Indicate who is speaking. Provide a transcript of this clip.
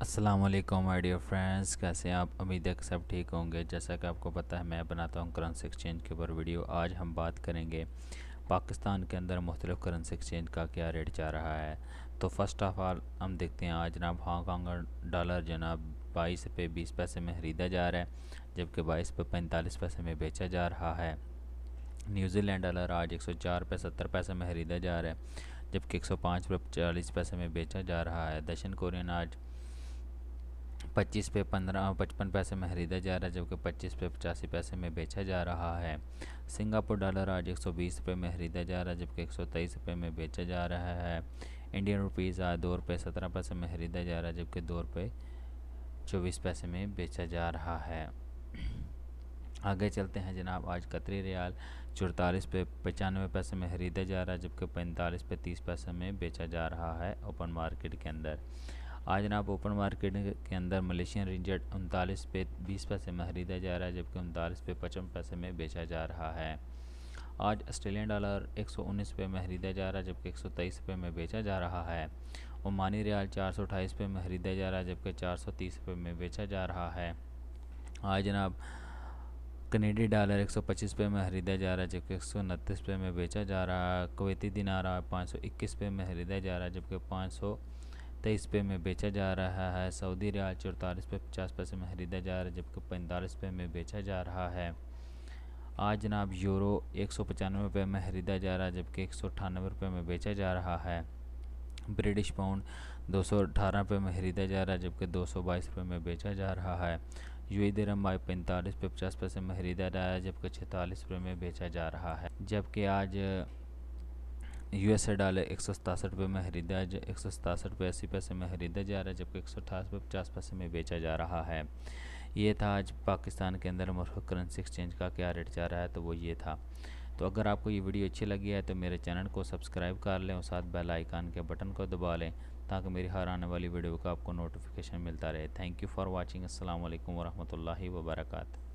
Speaker 1: वालेकुम my dear friends कैसे आप अभी तक सब ठीक होंगे जैसा कि आपको पता है मैं बनाता हूँ करेंसी एक्सचेंज के ऊपर वीडियो आज हम बात करेंगे पाकिस्तान के अंदर मुख्तलिफ़ करेंसी एक्सचेंज का क्या रेट जा रहा है तो फर्स्ट ऑफ़ ऑल हम देखते हैं आज जनाब हांगकॉन्ग डॉलर जनाब बाईस पे बीस पैसे में ख़रीदा जा रहा है जबकि बाईस पे पैंतालीस पैसे में बेचा जा रहा है न्यूजीलैंड डॉलर आज एक सौ चार पे सत्तर पैसे में ख़रीदा जा रहा है जबकि एक सौ पाँच रुपये चालीस पैसे में बेचा जा रहा है दक्षिण कोरियन आज पच्चीस पे पंद्रह पचपन पैसे में खरीदा जा रहा है जबकि पच्चीस पे पचासी पैसे में बेचा जा रहा है सिंगापुर डॉलर आज एक सौ बीस रुपये में खरीदा जा रहा है जबकि एक सौ तेईस रुपये में बेचा जा रहा है इंडियन रुपीज़ आज दो रुपये सत्रह पैसे में खरीदा जा रहा है जबकि दो रुपये चौबीस पैसे में बेचा जा रहा है आगे चलते हैं जनाब आज कतरी रियाल चौतालीस पे पचानवे पैसे में खरीदा जा रहा है जबकि पैंतालीस पे तीस पैसे में बेचा जा रहा है ओपन मार्केट के अंदर आज नाप ओपन मार्केट के अंदर मलेशियन रिंजट उनतालीस पे बीस पैसे में खरीदा जा रहा है जबकि उनतालीस पे पचपन पैसे में बेचा जा रहा है आज ऑस्ट्रेलियन डॉलर 119 रुपये में खरीदा जा रहा है जबकि 123 रुपये में बेचा जा रहा है ओमानी रियाल 428 रुपये में खरीदा जा रहा है जबकि 430 रुपये में बेचा जा रहा है आज जनाब कनेडी डॉलर 125 रुपये में खरीदा जा रहा है जबकि एक रुपये में बेचा जा रहा है कवेती दिनारा 521 रुपये में खरीदा जा रहा है जबकि सौ तेईस पे में बेचा जा रहा है सऊदी रियाल चौतालीस पे पचास पैसे में खरीदा जा रहा है जबकि पैंतालीस पे में बेचा जा रहा है आज जनाब यूरो एक सौ पचानवे रुपये में खरीदा जा रहा है जबकि एक सौ अठानवे रुपये में बेचा जा रहा है ब्रिटिश पाउंड दो सौ अठारह रुपये में खरीदा जा रहा है जबकि दो सौ बाईस रुपये में बेचा जा रहा है यू दरम बाई पैंतालीस पे पचास पैसे में खरीदा जा रहा है जबकि छतालीस रुपये में बेचा जा रहा है जबकि आज यू एस ए डॉलर एक सौ सतासठ रुपये में खरीदा एक सौ सतासठ रुपये अस्सी पैसे में ख़रीदा जा रहा है जबकि एक सौ अठासी रुपये पचास पैसे में बेचा जा रहा है ये था आज पाकिस्तान के अंदर मुख्य करेंसी एक्सचेंज का क्या रेट जा रहा है तो वो ये था तो अगर आपको ये वीडियो अच्छी लगी है तो मेरे चैनल को सब्सक्राइब कर लें और साथ बेल आइकान के बटन को दबा लें ताकि मेरी हर आने वाली वीडियो का आपको नोटिफिकेशन मिलता रहे थैंक यू फॉर वॉचिंग असल वरहमल वर्का